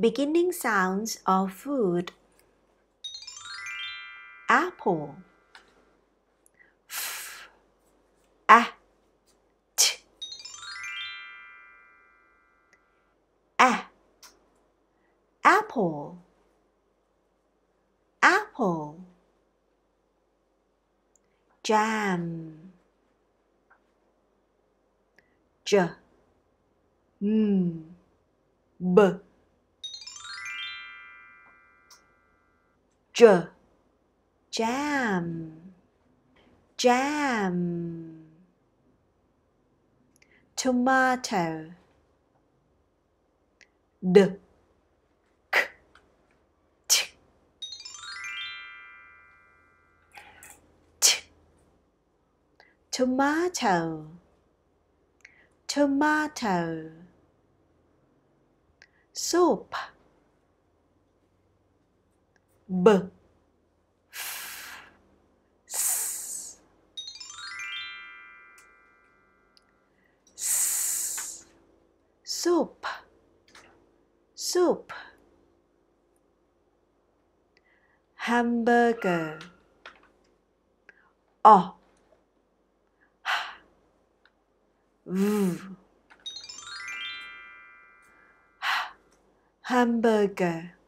beginning sounds of food apple f a t a apple apple jam j m b jam jam tomato d k t t tomato tomato soup B. soup soup hamburger Oh. hamburger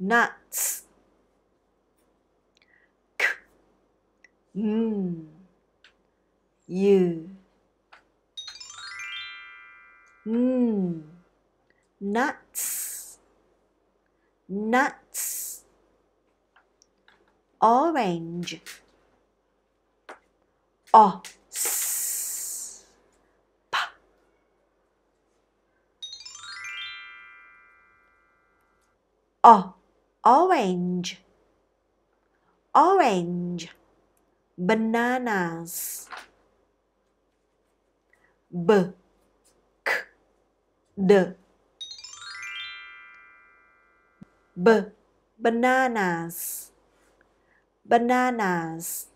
nuts. K, mm, you, mm, nuts, nuts, orange, o, s, pa orange, orange, bananas. B, k, d, b, bananas, bananas,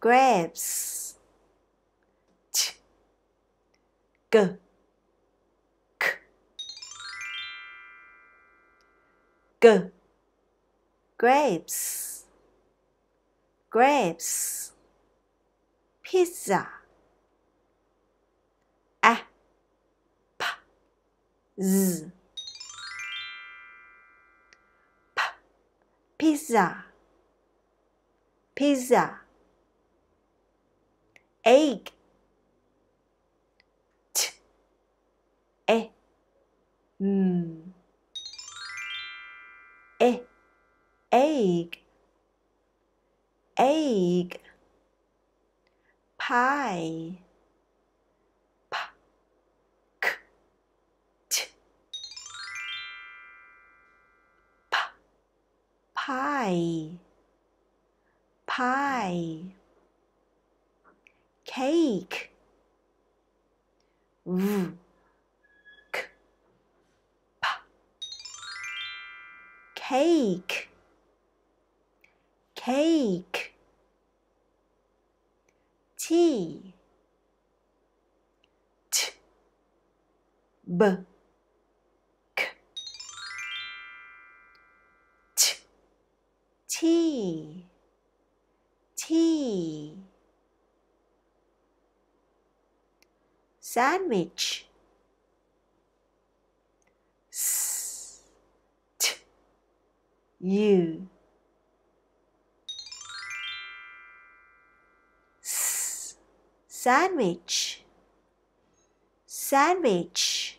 grapes, ch, g. g grapes grapes pizza a p z p pizza pizza egg egg, egg, pie, p, k, t, p, pie, pie, cake, v, cake cake t t b k t t t sandwich S T U sandwich sandwich